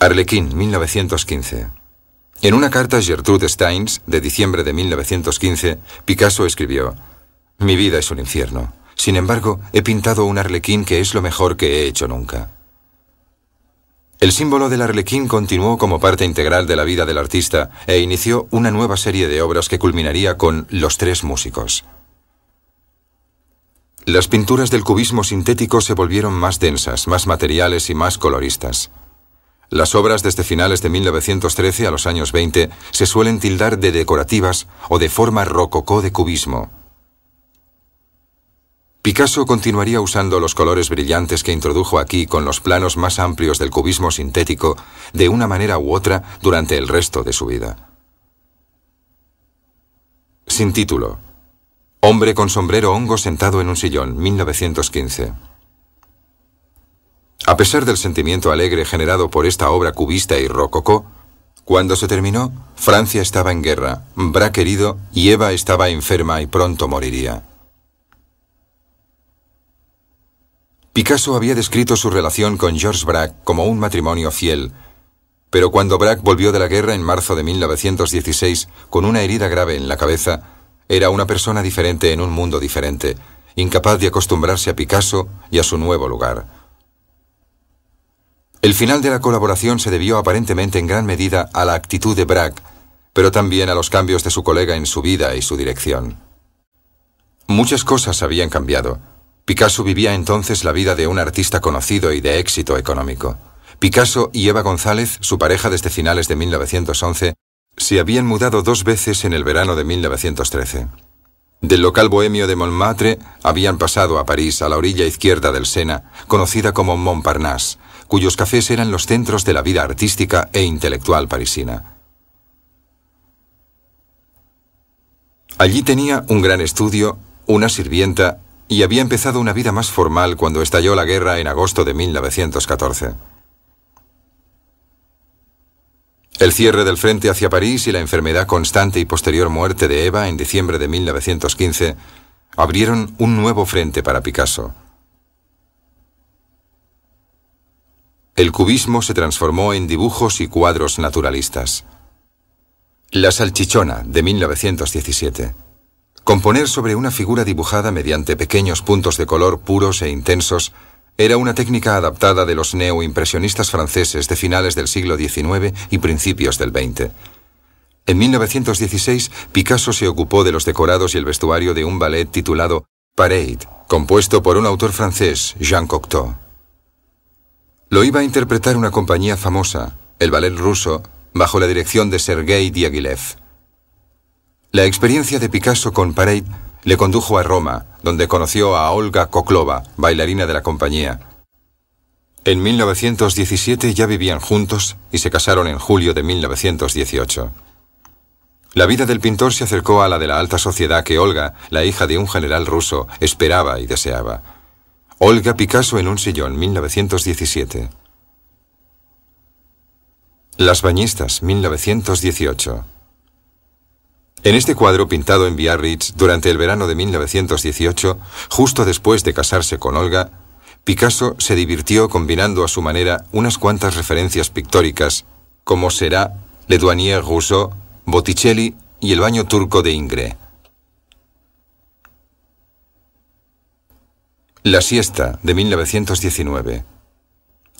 Arlequín, 1915. En una carta a Gertrude Steins, de diciembre de 1915, Picasso escribió, Mi vida es un infierno. Sin embargo, he pintado un arlequín que es lo mejor que he hecho nunca. El símbolo del arlequín continuó como parte integral de la vida del artista e inició una nueva serie de obras que culminaría con Los tres músicos. Las pinturas del cubismo sintético se volvieron más densas, más materiales y más coloristas. Las obras desde finales de 1913 a los años 20 se suelen tildar de decorativas o de forma rococó de cubismo. Picasso continuaría usando los colores brillantes que introdujo aquí con los planos más amplios del cubismo sintético de una manera u otra durante el resto de su vida. Sin título. Hombre con sombrero hongo sentado en un sillón, 1915. A pesar del sentimiento alegre generado por esta obra cubista y rococó, cuando se terminó, Francia estaba en guerra, Braque querido y Eva estaba enferma y pronto moriría. Picasso había descrito su relación con Georges Braque como un matrimonio fiel, pero cuando Braque volvió de la guerra en marzo de 1916 con una herida grave en la cabeza, era una persona diferente en un mundo diferente, incapaz de acostumbrarse a Picasso y a su nuevo lugar. El final de la colaboración se debió aparentemente en gran medida a la actitud de Bragg, pero también a los cambios de su colega en su vida y su dirección. Muchas cosas habían cambiado. Picasso vivía entonces la vida de un artista conocido y de éxito económico. Picasso y Eva González, su pareja desde finales de 1911, se habían mudado dos veces en el verano de 1913. Del local bohemio de Montmartre habían pasado a París, a la orilla izquierda del Sena, conocida como Montparnasse, cuyos cafés eran los centros de la vida artística e intelectual parisina. Allí tenía un gran estudio, una sirvienta y había empezado una vida más formal cuando estalló la guerra en agosto de 1914. El cierre del frente hacia París y la enfermedad constante y posterior muerte de Eva en diciembre de 1915 abrieron un nuevo frente para Picasso. El cubismo se transformó en dibujos y cuadros naturalistas. La salchichona de 1917. Componer sobre una figura dibujada mediante pequeños puntos de color puros e intensos era una técnica adaptada de los neoimpresionistas franceses de finales del siglo XIX y principios del XX. En 1916, Picasso se ocupó de los decorados y el vestuario de un ballet titulado Parade, compuesto por un autor francés, Jean Cocteau. Lo iba a interpretar una compañía famosa, el ballet ruso, bajo la dirección de Sergei Diaghilev. La experiencia de Picasso con Parade le condujo a Roma, donde conoció a Olga Koklova, bailarina de la compañía. En 1917 ya vivían juntos y se casaron en julio de 1918. La vida del pintor se acercó a la de la alta sociedad que Olga, la hija de un general ruso, esperaba y deseaba. Olga Picasso en un sillón, 1917. Las Bañistas, 1918. En este cuadro pintado en Biarritz durante el verano de 1918, justo después de casarse con Olga, Picasso se divirtió combinando a su manera unas cuantas referencias pictóricas, como será Le Douanier Rousseau, Botticelli y el baño turco de Ingres. La siesta de 1919.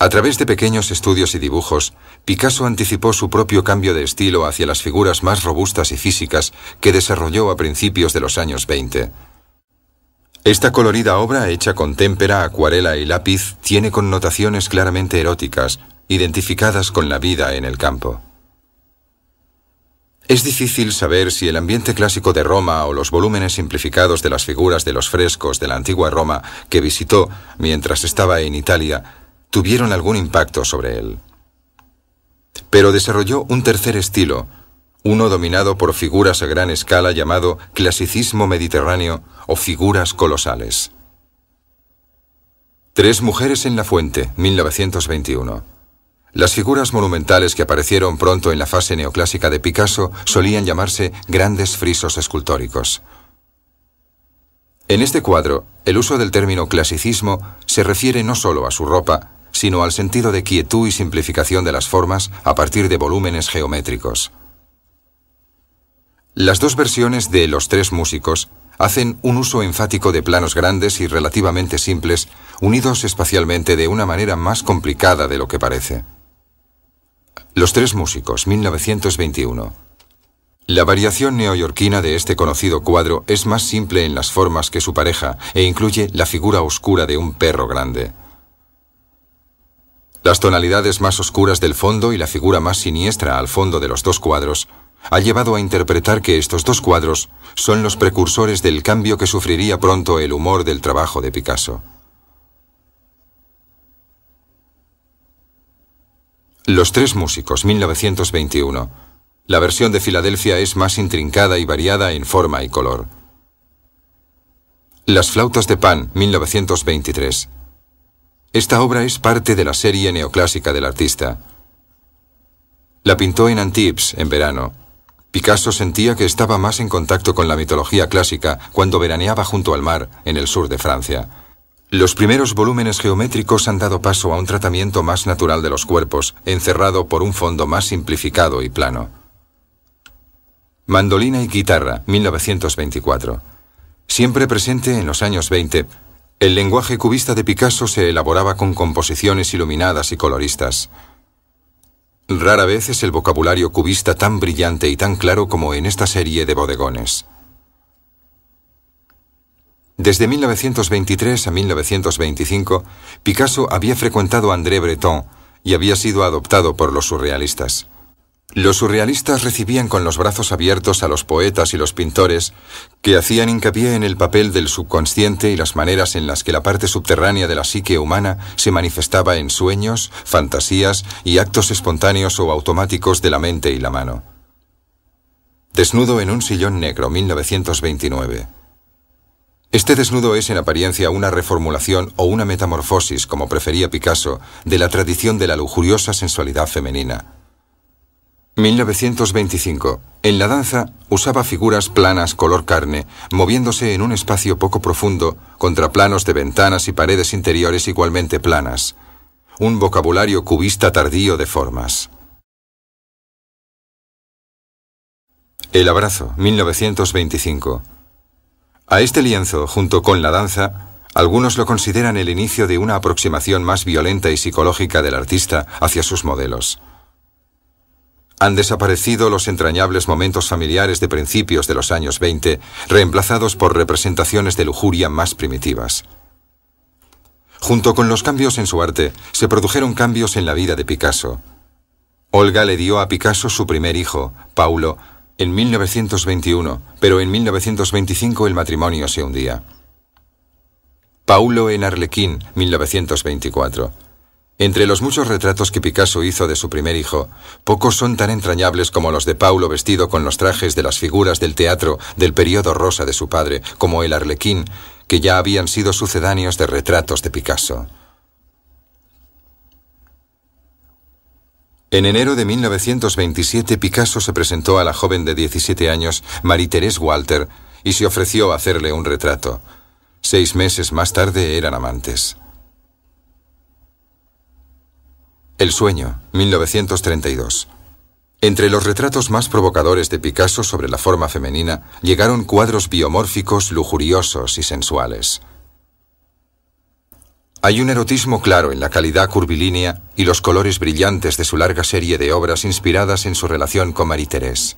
A través de pequeños estudios y dibujos, Picasso anticipó su propio cambio de estilo hacia las figuras más robustas y físicas que desarrolló a principios de los años 20. Esta colorida obra, hecha con témpera, acuarela y lápiz, tiene connotaciones claramente eróticas, identificadas con la vida en el campo. Es difícil saber si el ambiente clásico de Roma o los volúmenes simplificados de las figuras de los frescos de la antigua Roma que visitó mientras estaba en Italia tuvieron algún impacto sobre él. Pero desarrolló un tercer estilo, uno dominado por figuras a gran escala llamado clasicismo mediterráneo o figuras colosales. Tres mujeres en la fuente, 1921. Las figuras monumentales que aparecieron pronto en la fase neoclásica de Picasso solían llamarse grandes frisos escultóricos. En este cuadro, el uso del término clasicismo se refiere no solo a su ropa, sino al sentido de quietud y simplificación de las formas a partir de volúmenes geométricos. Las dos versiones de Los tres músicos hacen un uso enfático de planos grandes y relativamente simples, unidos espacialmente de una manera más complicada de lo que parece. Los tres músicos, 1921. La variación neoyorquina de este conocido cuadro es más simple en las formas que su pareja e incluye la figura oscura de un perro grande. Las tonalidades más oscuras del fondo y la figura más siniestra al fondo de los dos cuadros ha llevado a interpretar que estos dos cuadros son los precursores del cambio que sufriría pronto el humor del trabajo de Picasso. Los tres músicos, 1921. La versión de Filadelfia es más intrincada y variada en forma y color. Las flautas de Pan, 1923. Esta obra es parte de la serie neoclásica del artista. La pintó en Antibes en verano. Picasso sentía que estaba más en contacto con la mitología clásica cuando veraneaba junto al mar, en el sur de Francia. Los primeros volúmenes geométricos han dado paso a un tratamiento más natural de los cuerpos, encerrado por un fondo más simplificado y plano. Mandolina y guitarra, 1924. Siempre presente en los años 20, el lenguaje cubista de Picasso se elaboraba con composiciones iluminadas y coloristas. Rara vez es el vocabulario cubista tan brillante y tan claro como en esta serie de bodegones. Desde 1923 a 1925, Picasso había frecuentado a André Breton y había sido adoptado por los surrealistas. Los surrealistas recibían con los brazos abiertos a los poetas y los pintores, que hacían hincapié en el papel del subconsciente y las maneras en las que la parte subterránea de la psique humana se manifestaba en sueños, fantasías y actos espontáneos o automáticos de la mente y la mano. Desnudo en un sillón negro, 1929. Este desnudo es en apariencia una reformulación o una metamorfosis, como prefería Picasso, de la tradición de la lujuriosa sensualidad femenina. 1925. En la danza usaba figuras planas color carne, moviéndose en un espacio poco profundo, contra planos de ventanas y paredes interiores igualmente planas. Un vocabulario cubista tardío de formas. El abrazo, 1925. A este lienzo, junto con la danza, algunos lo consideran el inicio de una aproximación más violenta y psicológica del artista hacia sus modelos. Han desaparecido los entrañables momentos familiares de principios de los años 20, reemplazados por representaciones de lujuria más primitivas. Junto con los cambios en su arte, se produjeron cambios en la vida de Picasso. Olga le dio a Picasso su primer hijo, Paulo, en 1921, pero en 1925 el matrimonio se hundía. Paulo en Arlequín, 1924. Entre los muchos retratos que Picasso hizo de su primer hijo, pocos son tan entrañables como los de Paulo vestido con los trajes de las figuras del teatro del periodo rosa de su padre, como el arlequín, que ya habían sido sucedáneos de retratos de Picasso. En enero de 1927 Picasso se presentó a la joven de 17 años, Marie-Thérèse Walter, y se ofreció a hacerle un retrato. Seis meses más tarde eran amantes. El sueño, 1932. Entre los retratos más provocadores de Picasso sobre la forma femenina llegaron cuadros biomórficos lujuriosos y sensuales. Hay un erotismo claro en la calidad curvilínea y los colores brillantes de su larga serie de obras inspiradas en su relación con Marie Thérèse.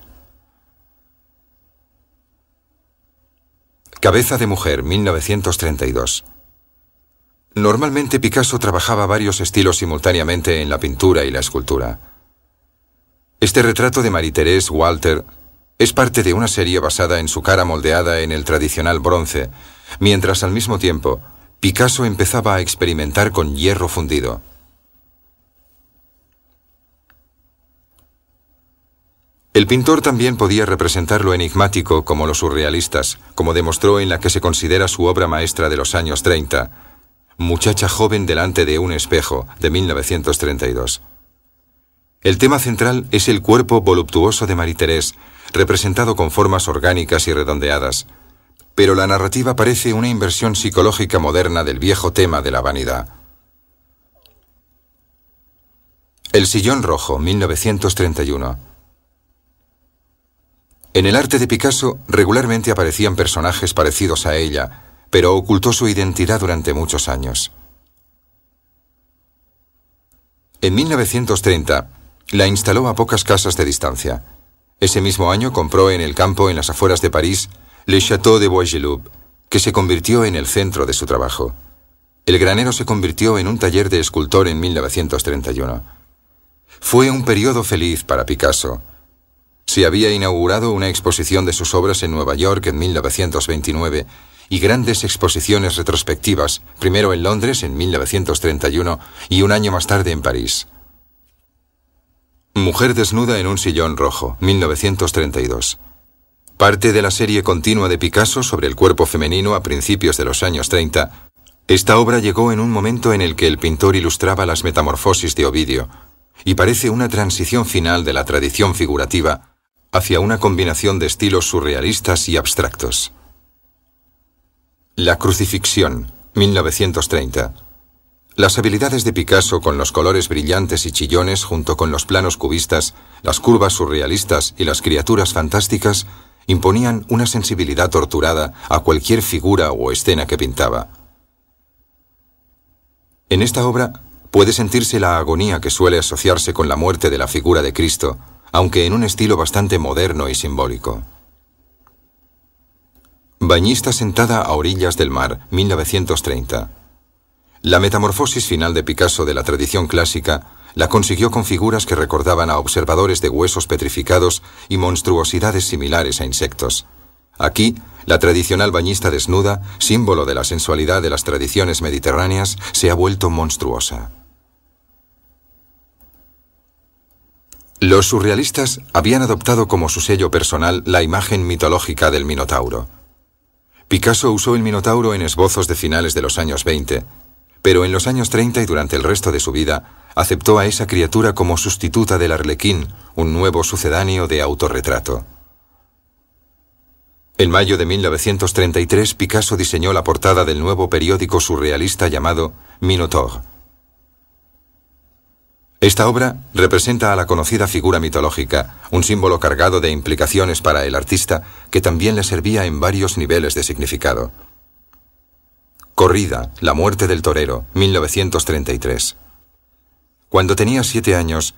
Cabeza de Mujer, 1932. Normalmente Picasso trabajaba varios estilos simultáneamente en la pintura y la escultura. Este retrato de Marie-Thérèse Walter es parte de una serie basada en su cara moldeada en el tradicional bronce, mientras al mismo tiempo Picasso empezaba a experimentar con hierro fundido. El pintor también podía representar lo enigmático como los surrealistas, como demostró en la que se considera su obra maestra de los años 30, Muchacha joven delante de un espejo, de 1932. El tema central es el cuerpo voluptuoso de Marie Thérèse, representado con formas orgánicas y redondeadas. Pero la narrativa parece una inversión psicológica moderna del viejo tema de la vanidad. El sillón rojo, 1931. En el arte de Picasso regularmente aparecían personajes parecidos a ella, pero ocultó su identidad durante muchos años. En 1930, la instaló a pocas casas de distancia. Ese mismo año compró en el campo, en las afueras de París, Le Château de Boisgeloup, que se convirtió en el centro de su trabajo. El granero se convirtió en un taller de escultor en 1931. Fue un periodo feliz para Picasso. Se había inaugurado una exposición de sus obras en Nueva York en 1929 y grandes exposiciones retrospectivas, primero en Londres en 1931 y un año más tarde en París. Mujer desnuda en un sillón rojo, 1932. Parte de la serie continua de Picasso sobre el cuerpo femenino a principios de los años 30, esta obra llegó en un momento en el que el pintor ilustraba las metamorfosis de Ovidio, y parece una transición final de la tradición figurativa hacia una combinación de estilos surrealistas y abstractos. La crucifixión, 1930. Las habilidades de Picasso con los colores brillantes y chillones junto con los planos cubistas, las curvas surrealistas y las criaturas fantásticas imponían una sensibilidad torturada a cualquier figura o escena que pintaba. En esta obra puede sentirse la agonía que suele asociarse con la muerte de la figura de Cristo, aunque en un estilo bastante moderno y simbólico. Bañista sentada a orillas del mar, 1930. La metamorfosis final de Picasso de la tradición clásica la consiguió con figuras que recordaban a observadores de huesos petrificados y monstruosidades similares a insectos. Aquí, la tradicional bañista desnuda, símbolo de la sensualidad de las tradiciones mediterráneas, se ha vuelto monstruosa. Los surrealistas habían adoptado como su sello personal la imagen mitológica del Minotauro. Picasso usó el Minotauro en esbozos de finales de los años 20, pero en los años 30 y durante el resto de su vida aceptó a esa criatura como sustituta del arlequín, un nuevo sucedáneo de autorretrato. En mayo de 1933, Picasso diseñó la portada del nuevo periódico surrealista llamado Minotaur. Esta obra representa a la conocida figura mitológica, un símbolo cargado de implicaciones para el artista que también le servía en varios niveles de significado. Corrida, La muerte del torero, 1933. Cuando tenía siete años,